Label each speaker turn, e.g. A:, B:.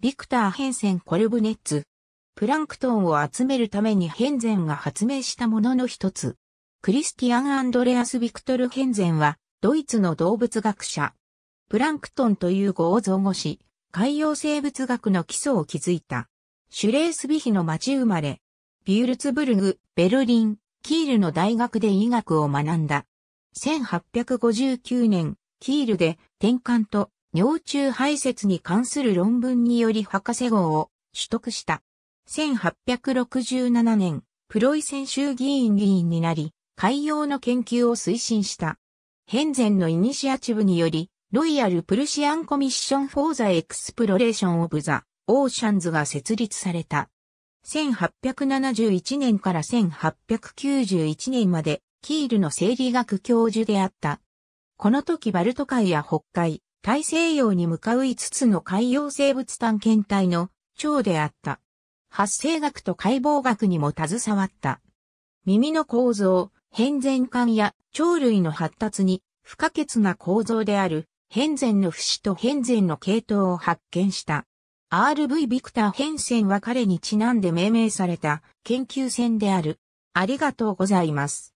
A: ビクター・ヘンセン・コルブネッツ。プランクトンを集めるためにヘンゼンが発明したものの一つ。クリスティアン・アンドレアス・ビクトル・ヘンゼンは、ドイツの動物学者。プランクトンという語を造語し、海洋生物学の基礎を築いた。シュレースビヒの町生まれ。ビュルツブルグ、ベルリン、キールの大学で医学を学んだ。1859年、キールで転換と尿中排泄に関する論文により博士号を取得した。1867年、プロイセン州議員議員になり、海洋の研究を推進した。ヘンゼンのイニシアチブにより、ロイヤル・プルシアン・コミッション・フォーザ・エクスプロレーション・オブ・ザ・オーシャンズが設立された。1871年から1891年まで、キールの生理学教授であった。この時バルト海や北海、大西洋に向かう5つの海洋生物探検隊の長であった。発生学と解剖学にも携わった。耳の構造、変前管や鳥類の発達に不可欠な構造である変前の節と変前の系統を発見した。RV ビクター変遷は彼にちなんで命名された研究船である。ありがとうございます。